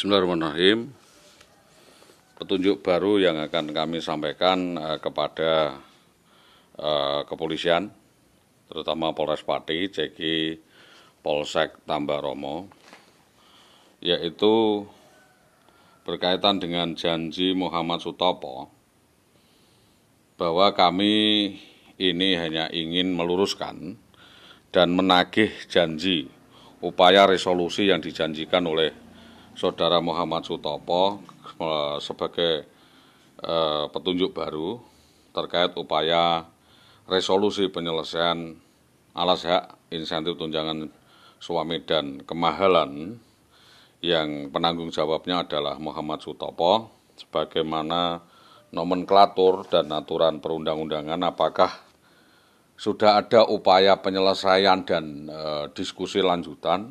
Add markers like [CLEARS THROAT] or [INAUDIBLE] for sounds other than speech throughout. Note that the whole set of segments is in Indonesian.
Bismillahirrahmanirrahim. Petunjuk baru yang akan kami sampaikan eh, kepada eh, kepolisian, terutama Polres Pati, ceki Polsek Tambaromo, yaitu berkaitan dengan janji Muhammad Sutopo bahwa kami ini hanya ingin meluruskan dan menagih janji upaya resolusi yang dijanjikan oleh Saudara Muhammad Sutopo eh, sebagai eh, petunjuk baru terkait upaya resolusi penyelesaian alas hak insentif tunjangan suami dan kemahalan yang penanggung jawabnya adalah Muhammad Sutopo sebagaimana nomenklatur dan aturan perundang-undangan apakah sudah ada upaya penyelesaian dan e, diskusi lanjutan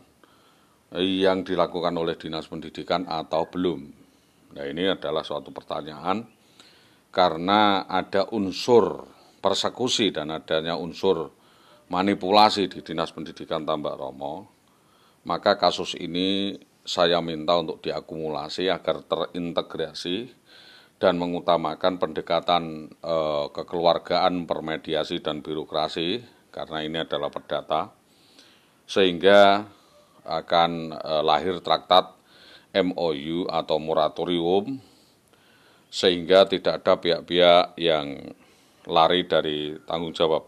yang dilakukan oleh dinas pendidikan atau belum. Nah, ini adalah suatu pertanyaan karena ada unsur persekusi dan adanya unsur manipulasi di Dinas Pendidikan Tambak Romo, maka kasus ini saya minta untuk diakumulasi agar terintegrasi dan mengutamakan pendekatan e, kekeluargaan, permediasi dan birokrasi karena ini adalah perdata sehingga akan eh, lahir traktat MOU atau moratorium sehingga tidak ada pihak-pihak yang lari dari tanggung jawab.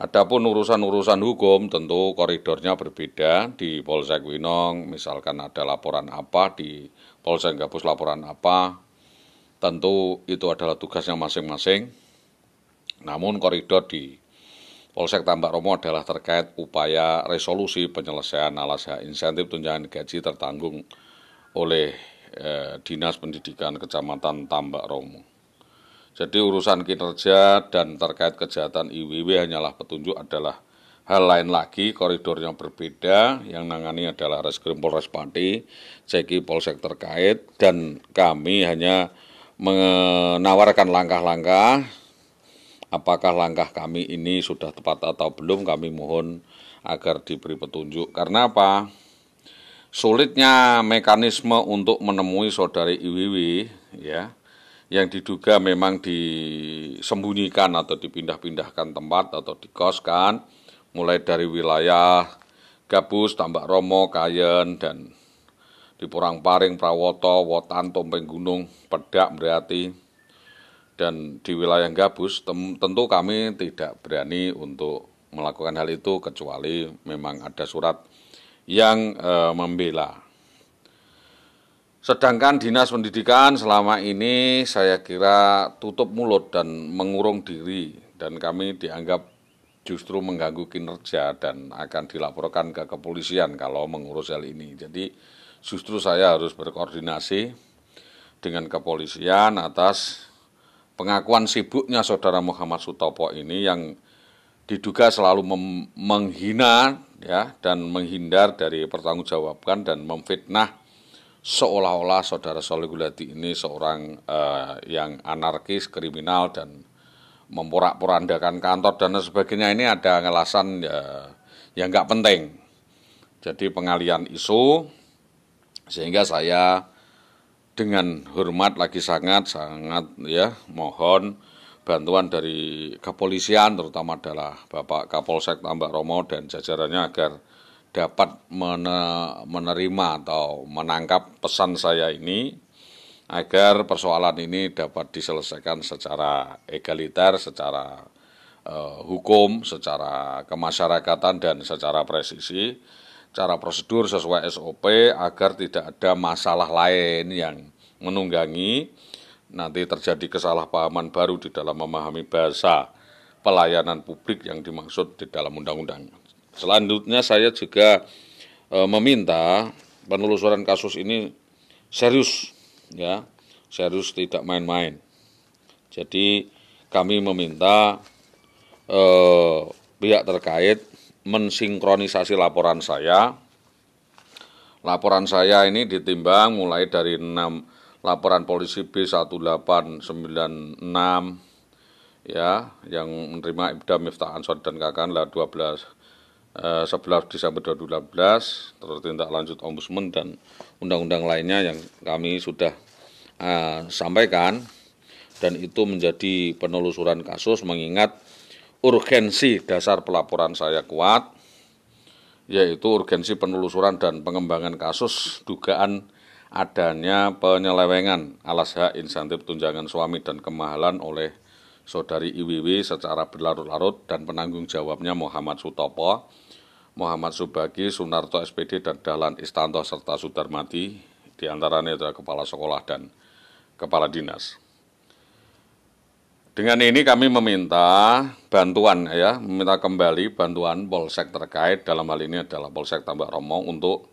Adapun urusan-urusan hukum tentu koridornya berbeda di Polsek Winong, misalkan ada laporan apa di Polsek Gabus laporan apa, tentu itu adalah tugasnya masing-masing. Namun koridor di Polsek Tambak Romo adalah terkait upaya resolusi penyelesaian alas insentif tunjangan gaji tertanggung oleh eh, Dinas Pendidikan Kecamatan Tambak Romo. Jadi urusan kinerja dan terkait kejahatan IWW hanyalah petunjuk adalah hal lain lagi koridornya berbeda yang nangani adalah Reskrim Polres Pati, Ceki Polsek terkait dan kami hanya menawarkan langkah-langkah apakah langkah kami ini sudah tepat atau belum kami mohon agar diberi petunjuk karena apa sulitnya mekanisme untuk menemui saudari Iwiwi, ya yang diduga memang disembunyikan atau dipindah-pindahkan tempat atau dikoskan mulai dari wilayah Gabus, Tambak Romo, Kayen dan di Porang Paring, Prawoto, Wotan, Tompeng Gunung, Pedak berarti dan di wilayah Gabus tentu kami tidak berani untuk melakukan hal itu kecuali memang ada surat yang e, membela. Sedangkan dinas pendidikan selama ini saya kira tutup mulut dan mengurung diri dan kami dianggap justru mengganggu kinerja dan akan dilaporkan ke kepolisian kalau mengurus hal ini. Jadi justru saya harus berkoordinasi dengan kepolisian atas pengakuan sibuknya saudara Muhammad Sutopo ini yang diduga selalu menghina ya dan menghindar dari pertanggungjawabkan dan memfitnah seolah-olah saudara Soligulati ini seorang eh, yang anarkis, kriminal dan memporak-porandakan kantor dan sebagainya ini ada alasan ya yang nggak penting. Jadi pengalian isu sehingga saya dengan hormat lagi sangat sangat ya mohon bantuan dari kepolisian terutama adalah Bapak Kapolsek Tambak Romo dan jajarannya agar dapat menerima atau menangkap pesan saya ini agar persoalan ini dapat diselesaikan secara egaliter, secara eh, hukum, secara kemasyarakatan dan secara presisi cara prosedur sesuai SOP agar tidak ada masalah lain yang menunggangi nanti terjadi kesalahpahaman baru di dalam memahami bahasa pelayanan publik yang dimaksud di dalam undang-undang. Selanjutnya saya juga e, meminta penelusuran kasus ini serius ya, serius tidak main-main. Jadi kami meminta e, pihak terkait mensinkronisasi laporan saya. Laporan saya ini ditimbang mulai dari 6 laporan polisi B1896 ya yang menerima Ibda Miftah Ansor dan Kakan lah 12 eh, 11 Desember 2012 terus tindak lanjut ombudsman dan undang-undang lainnya yang kami sudah eh, sampaikan dan itu menjadi penelusuran kasus mengingat urgensi dasar pelaporan saya kuat yaitu urgensi penelusuran dan pengembangan kasus dugaan adanya penyelewengan alas hak insentif tunjangan suami dan kemahalan oleh saudari Iwiwi secara berlarut-larut dan penanggung jawabnya Muhammad Sutopo, Muhammad Subagi, Sunarto SPD dan Dahlan Istanto serta Sudarmati diantaranya adalah kepala sekolah dan kepala dinas. Dengan ini kami meminta bantuan ya, meminta kembali bantuan polsek terkait dalam hal ini adalah polsek Tambak Romo untuk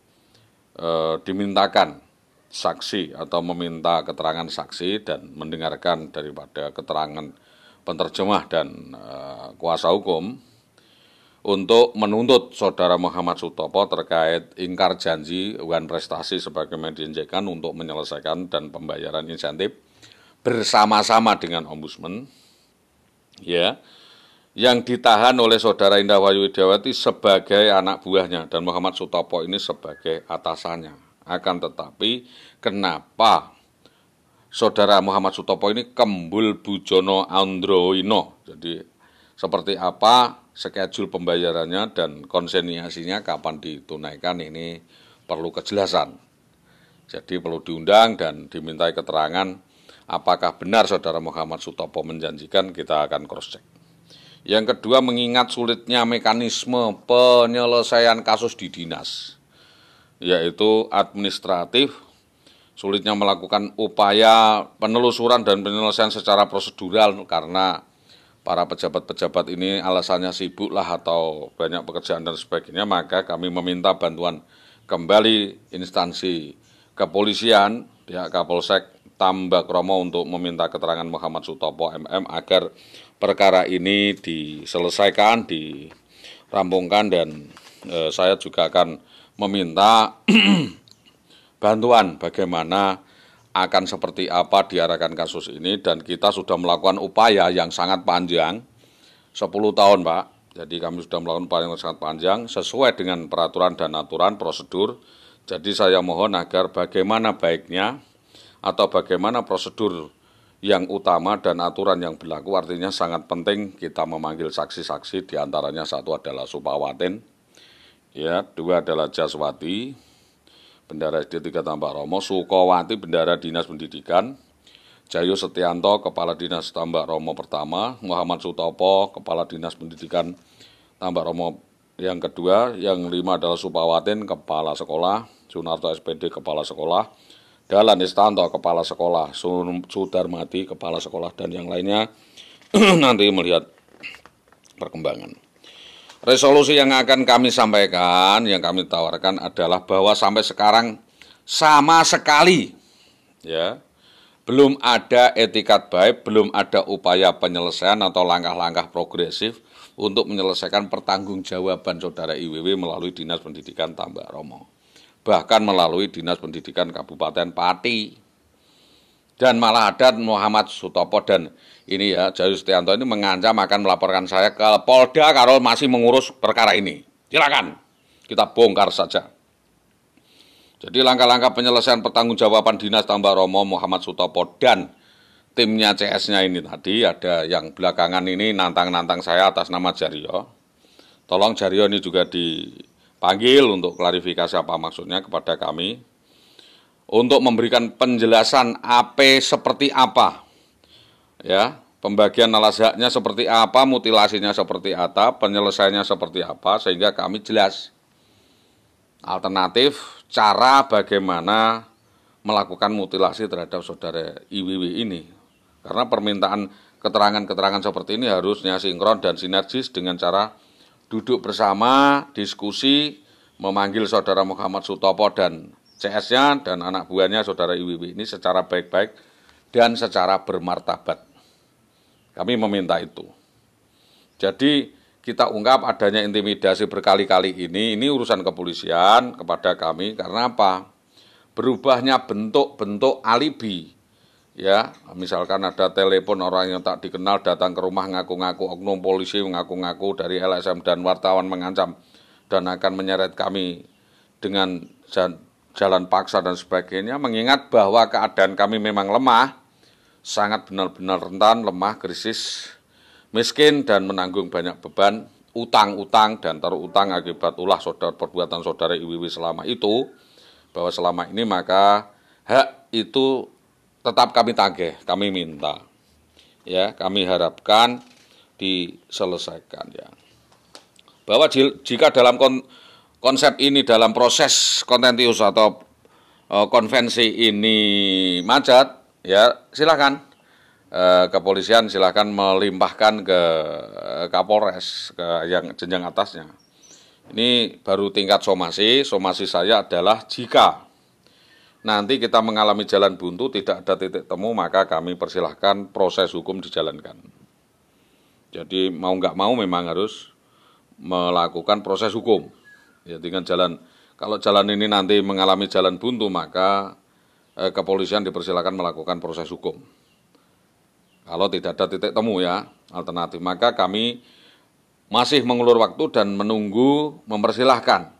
e, dimintakan saksi atau meminta keterangan saksi dan mendengarkan daripada keterangan penerjemah dan e, kuasa hukum untuk menuntut saudara Muhammad Sutopo terkait ingkar janji uang Prestasi sebagai median untuk menyelesaikan dan pembayaran insentif bersama-sama dengan ombudsman ya yang ditahan oleh saudara Indah Wayu Widawati sebagai anak buahnya dan Muhammad Sutopo ini sebagai atasannya. Akan tetapi kenapa saudara Muhammad Sutopo ini kembul Bujono Androino? Jadi seperti apa schedule pembayarannya dan konseniasinya kapan ditunaikan ini perlu kejelasan. Jadi perlu diundang dan dimintai keterangan apakah benar saudara Muhammad Sutopo menjanjikan kita akan cross check. Yang kedua mengingat sulitnya mekanisme penyelesaian kasus di dinas yaitu administratif sulitnya melakukan upaya penelusuran dan penyelesaian secara prosedural karena para pejabat-pejabat ini alasannya sibuk lah atau banyak pekerjaan dan sebagainya, maka kami meminta bantuan kembali instansi kepolisian, pihak Kapolsek Tambak Romo untuk meminta keterangan Muhammad Sutopo MM agar perkara ini diselesaikan, dirampungkan dan e, saya juga akan meminta [CLEARS THROAT] bantuan bagaimana akan seperti apa diarahkan kasus ini dan kita sudah melakukan upaya yang sangat panjang 10 tahun Pak jadi kami sudah melakukan upaya yang sangat panjang sesuai dengan peraturan dan aturan prosedur jadi saya mohon agar bagaimana baiknya atau bagaimana prosedur yang utama dan aturan yang berlaku artinya sangat penting kita memanggil saksi-saksi diantaranya satu adalah Supawaten ya dua adalah Jaswati bendara SD Tiga Tambak Romo Sukowati bendara Dinas Pendidikan Jayu Setianto Kepala Dinas Tambak Romo pertama Muhammad Sutopo Kepala Dinas Pendidikan Tambak Romo yang kedua yang lima adalah Supawaten Kepala Sekolah Sunarto SPD Kepala Sekolah Dalan Istanto, Kepala Sekolah, Sudarmati, Kepala Sekolah, dan yang lainnya [CLEARS THROAT] nanti melihat perkembangan. Resolusi yang akan kami sampaikan, yang kami tawarkan adalah bahwa sampai sekarang sama sekali ya belum ada etikat baik, belum ada upaya penyelesaian atau langkah-langkah progresif untuk menyelesaikan pertanggungjawaban saudara IWW melalui Dinas Pendidikan Tambak Romo bahkan melalui Dinas Pendidikan Kabupaten Pati. Dan malah adat Muhammad Sutopo dan ini ya Jayu Tianto ini mengancam akan melaporkan saya ke Polda kalau masih mengurus perkara ini. Silakan kita bongkar saja. Jadi langkah-langkah penyelesaian pertanggungjawaban Dinas Tambah Romo Muhammad Sutopo dan timnya CS-nya ini tadi ada yang belakangan ini nantang-nantang saya atas nama Jario. Tolong Jario ini juga di panggil untuk klarifikasi apa maksudnya kepada kami untuk memberikan penjelasan AP seperti apa ya pembagian alas haknya seperti apa mutilasinya seperti apa penyelesaiannya seperti apa sehingga kami jelas alternatif cara bagaimana melakukan mutilasi terhadap saudara IWW ini karena permintaan keterangan-keterangan seperti ini harusnya sinkron dan sinergis dengan cara duduk bersama, diskusi, memanggil saudara Muhammad Sutopo dan CS-nya dan anak buahnya saudara IWW ini secara baik-baik dan secara bermartabat. Kami meminta itu. Jadi kita ungkap adanya intimidasi berkali-kali ini, ini urusan kepolisian kepada kami karena apa? Berubahnya bentuk-bentuk alibi ya misalkan ada telepon orang yang tak dikenal datang ke rumah ngaku-ngaku oknum polisi ngaku-ngaku dari LSM dan wartawan mengancam dan akan menyeret kami dengan jalan paksa dan sebagainya mengingat bahwa keadaan kami memang lemah sangat benar-benar rentan lemah krisis miskin dan menanggung banyak beban utang-utang dan taruh akibat ulah saudara perbuatan saudara Iwiwi selama itu bahwa selama ini maka hak itu tetap kami tagih, kami minta. Ya, kami harapkan diselesaikan ya. Bahwa jika dalam konsep ini dalam proses kontentius atau eh, konvensi ini macet, ya silakan eh, kepolisian silakan melimpahkan ke eh, Kapolres ke yang jenjang atasnya. Ini baru tingkat somasi. Somasi saya adalah jika nanti kita mengalami jalan buntu, tidak ada titik temu, maka kami persilahkan proses hukum dijalankan. Jadi mau nggak mau memang harus melakukan proses hukum. Ya dengan jalan, kalau jalan ini nanti mengalami jalan buntu, maka eh, kepolisian dipersilahkan melakukan proses hukum. Kalau tidak ada titik temu ya alternatif, maka kami masih mengulur waktu dan menunggu mempersilahkan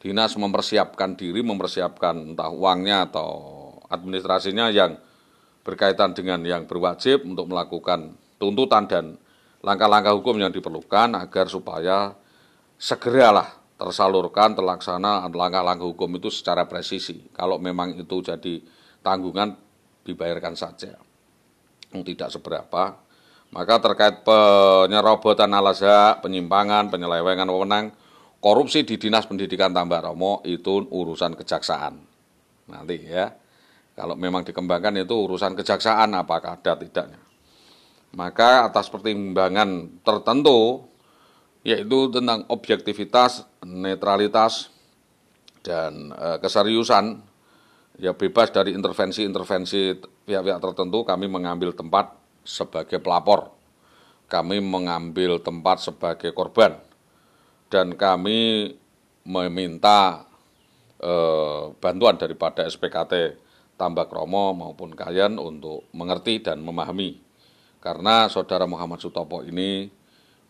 dinas mempersiapkan diri, mempersiapkan entah uangnya atau administrasinya yang berkaitan dengan yang berwajib untuk melakukan tuntutan dan langkah-langkah hukum yang diperlukan agar supaya segeralah tersalurkan, terlaksana langkah-langkah hukum itu secara presisi. Kalau memang itu jadi tanggungan, dibayarkan saja. Tidak seberapa. Maka terkait penyerobotan al penyimpangan, penyelewengan wewenang, Korupsi di Dinas Pendidikan Tambak Romo itu urusan kejaksaan. Nanti ya, kalau memang dikembangkan itu urusan kejaksaan apakah ada tidaknya. Maka atas pertimbangan tertentu yaitu tentang objektivitas, netralitas dan e, keseriusan ya bebas dari intervensi-intervensi pihak-pihak tertentu kami mengambil tempat sebagai pelapor. Kami mengambil tempat sebagai korban dan kami meminta eh, bantuan daripada SPKT Tambak Romo maupun kalian untuk mengerti dan memahami karena saudara Muhammad Sutopo ini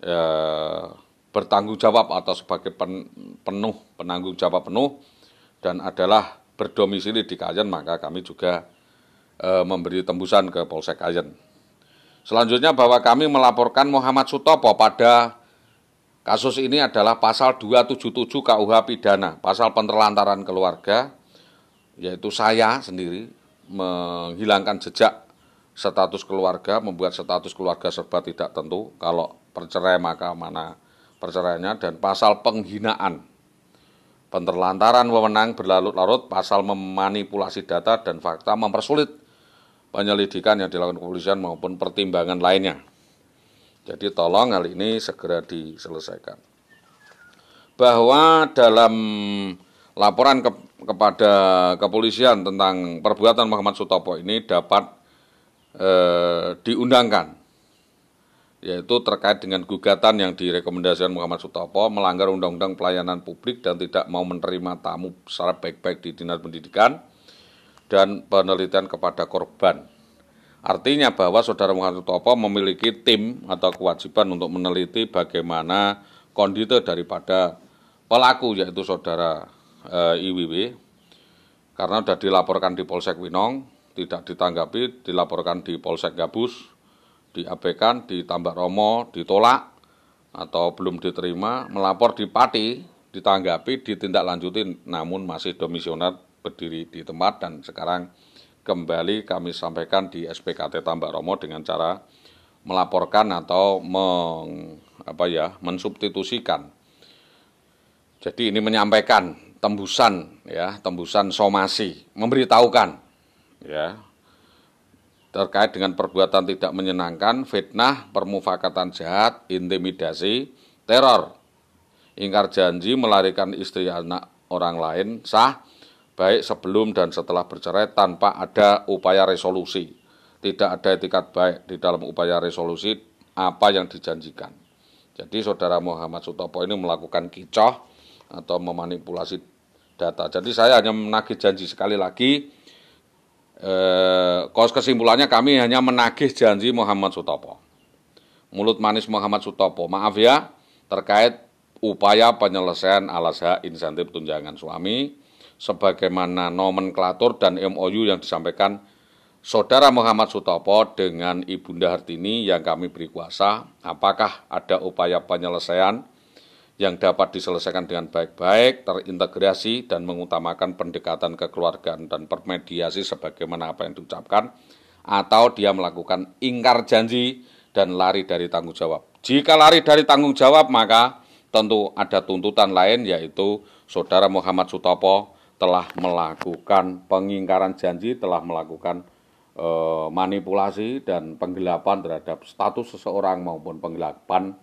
eh, bertanggung jawab atau sebagai pen, penuh penanggung jawab penuh dan adalah berdomisili di Kayen maka kami juga e, memberi tembusan ke Polsek Kayen. Selanjutnya bahwa kami melaporkan Muhammad Sutopo pada Kasus ini adalah pasal 277 KUH pidana, pasal penterlantaran keluarga, yaitu saya sendiri menghilangkan jejak status keluarga, membuat status keluarga serba tidak tentu. Kalau percerai maka mana perceraiannya dan pasal penghinaan. Penterlantaran wewenang berlarut-larut, pasal memanipulasi data dan fakta mempersulit penyelidikan yang dilakukan kepolisian maupun pertimbangan lainnya. Jadi tolong hal ini segera diselesaikan. Bahwa dalam laporan ke, kepada kepolisian tentang perbuatan Muhammad Sutopo ini dapat e, diundangkan yaitu terkait dengan gugatan yang direkomendasikan Muhammad Sutopo melanggar Undang-Undang Pelayanan Publik dan tidak mau menerima tamu secara baik-baik di dinas pendidikan dan penelitian kepada korban Artinya bahwa Saudara Muhammad Topo memiliki tim atau kewajiban untuk meneliti bagaimana kondite daripada pelaku yaitu Saudara e, eh, IWW karena sudah dilaporkan di Polsek Winong, tidak ditanggapi, dilaporkan di Polsek Gabus, diabaikan, ditambah romo, ditolak atau belum diterima, melapor di Pati, ditanggapi, ditindaklanjuti namun masih domisioner berdiri di tempat dan sekarang kembali kami sampaikan di SPKT Tambak Romo dengan cara melaporkan atau meng, apa ya mensubstitusikan. Jadi ini menyampaikan tembusan ya, tembusan somasi, memberitahukan ya terkait dengan perbuatan tidak menyenangkan, fitnah, permufakatan jahat, intimidasi, teror, ingkar janji, melarikan istri anak orang lain, sah, baik sebelum dan setelah bercerai tanpa ada upaya resolusi. Tidak ada etikat baik di dalam upaya resolusi apa yang dijanjikan. Jadi saudara Muhammad Sutopo ini melakukan kicoh atau memanipulasi data. Jadi saya hanya menagih janji sekali lagi. Eh, kos kesimpulannya kami hanya menagih janji Muhammad Sutopo. Mulut manis Muhammad Sutopo, maaf ya terkait upaya penyelesaian alas hak insentif tunjangan suami sebagaimana nomenklatur dan MOU yang disampaikan Saudara Muhammad Sutopo dengan Ibunda Hartini yang kami beri kuasa, apakah ada upaya penyelesaian yang dapat diselesaikan dengan baik-baik, terintegrasi, dan mengutamakan pendekatan kekeluargaan dan permediasi sebagaimana apa yang diucapkan, atau dia melakukan ingkar janji dan lari dari tanggung jawab. Jika lari dari tanggung jawab, maka tentu ada tuntutan lain, yaitu Saudara Muhammad Sutopo telah melakukan pengingkaran janji, telah melakukan e, manipulasi dan penggelapan terhadap status seseorang maupun penggelapan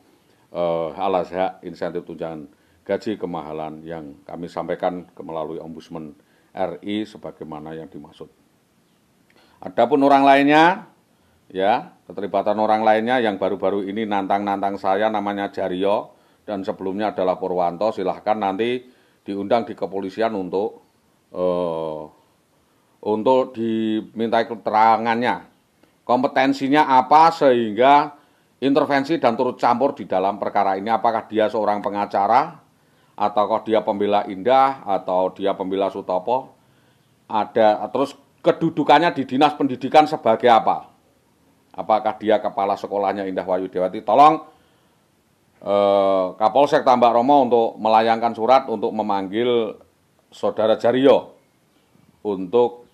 e, eh, alas hak insentif tunjangan gaji kemahalan yang kami sampaikan melalui Ombudsman RI sebagaimana yang dimaksud. Adapun orang lainnya, ya keterlibatan orang lainnya yang baru-baru ini nantang-nantang saya namanya Jario dan sebelumnya adalah Purwanto silahkan nanti diundang di kepolisian untuk uh, untuk diminta keterangannya, kompetensinya apa sehingga intervensi dan turut campur di dalam perkara ini apakah dia seorang pengacara ataukah dia pembela Indah atau dia pembela Sutopo ada terus kedudukannya di dinas pendidikan sebagai apa apakah dia kepala sekolahnya Indah Wayu Dewati tolong eh, Kapolsek Tambak Romo untuk melayangkan surat untuk memanggil saudara Jario untuk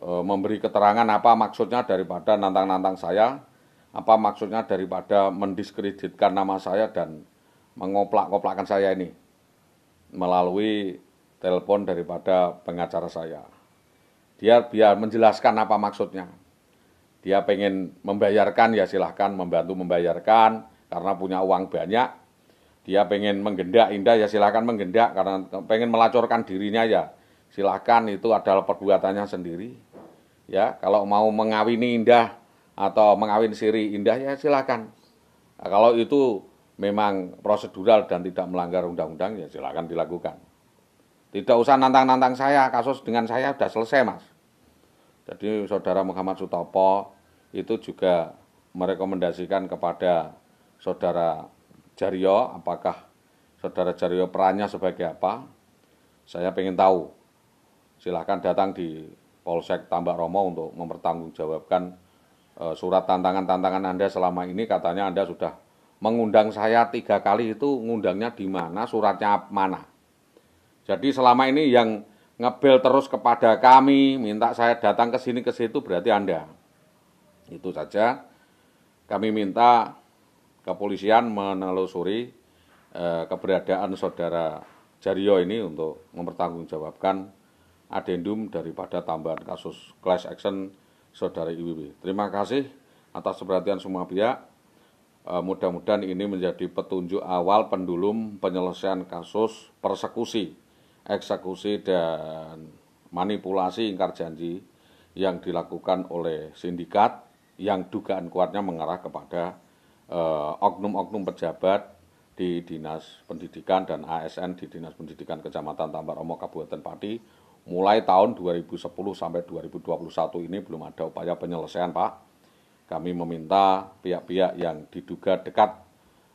e, memberi keterangan apa maksudnya daripada nantang-nantang saya, apa maksudnya daripada mendiskreditkan nama saya dan mengoplak ngoplakkan saya ini melalui telepon daripada pengacara saya. Dia biar menjelaskan apa maksudnya. Dia pengen membayarkan ya silahkan membantu membayarkan karena punya uang banyak dia pengen menggendak indah ya silahkan menggendak karena pengen melacorkan dirinya ya silahkan itu adalah perbuatannya sendiri ya kalau mau mengawini indah atau mengawin siri indah ya silahkan nah, kalau itu memang prosedural dan tidak melanggar undang-undang ya silahkan dilakukan tidak usah nantang-nantang saya kasus dengan saya sudah selesai mas jadi saudara Muhammad Sutopo itu juga merekomendasikan kepada saudara Jaryo, apakah saudara Jaryo perannya sebagai apa? Saya ingin tahu. Silahkan datang di Polsek Tambak Romo untuk mempertanggungjawabkan eh, surat tantangan-tantangan Anda selama ini katanya Anda sudah mengundang saya tiga kali itu ngundangnya di mana, suratnya mana. Jadi selama ini yang ngebel terus kepada kami, minta saya datang ke sini ke situ berarti Anda. Itu saja. Kami minta kepolisian menelusuri eh, keberadaan saudara Jario ini untuk mempertanggungjawabkan adendum daripada tambahan kasus class action saudara IWB. Terima kasih atas perhatian semua pihak. Eh, Mudah-mudahan ini menjadi petunjuk awal pendulum penyelesaian kasus persekusi, eksekusi dan manipulasi ingkar janji yang dilakukan oleh sindikat yang dugaan kuatnya mengarah kepada Eh, oknum-oknum pejabat di Dinas Pendidikan dan ASN di Dinas Pendidikan Kecamatan Tambar Romo Kabupaten Pati mulai tahun 2010 sampai 2021 ini belum ada upaya penyelesaian Pak. Kami meminta pihak-pihak yang diduga dekat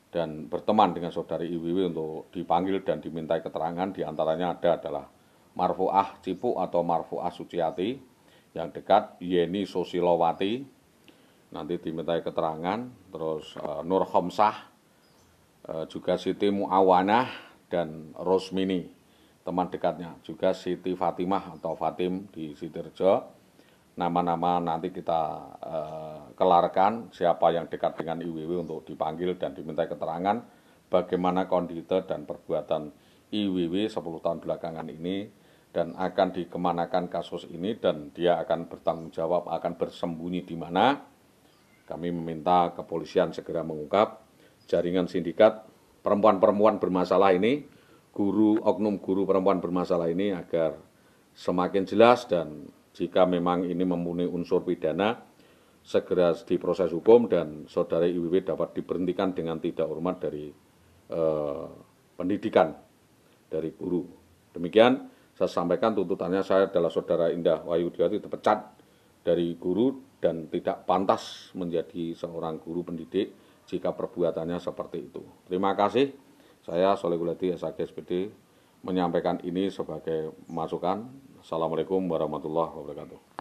dan berteman dengan saudari IWW untuk dipanggil dan dimintai keterangan diantaranya ada adalah Marfuah Cipu atau Marfuah Suciati yang dekat Yeni Sosilowati nanti dimintai keterangan terus uh, Nur Khomsah uh, juga Siti Muawanah dan Rosmini teman dekatnya juga Siti Fatimah atau Fatim di Sitirjo nama-nama nanti kita uh, kelarkan siapa yang dekat dengan IWW untuk dipanggil dan dimintai keterangan bagaimana kondite dan perbuatan IWW 10 tahun belakangan ini dan akan dikemanakan kasus ini dan dia akan bertanggung jawab akan bersembunyi di mana kami meminta kepolisian segera mengungkap jaringan sindikat perempuan-perempuan bermasalah ini, guru oknum guru perempuan bermasalah ini agar semakin jelas dan jika memang ini memenuhi unsur pidana segera diproses hukum dan saudara IWW dapat diberhentikan dengan tidak hormat dari eh, pendidikan dari guru. Demikian saya sampaikan tuntutannya saya adalah saudara Indah Wahyudiati dipecat dari guru dan tidak pantas menjadi seorang guru pendidik jika perbuatannya seperti itu. Terima kasih. Saya Solehulati SAG SPD menyampaikan ini sebagai masukan. Assalamualaikum warahmatullahi wabarakatuh.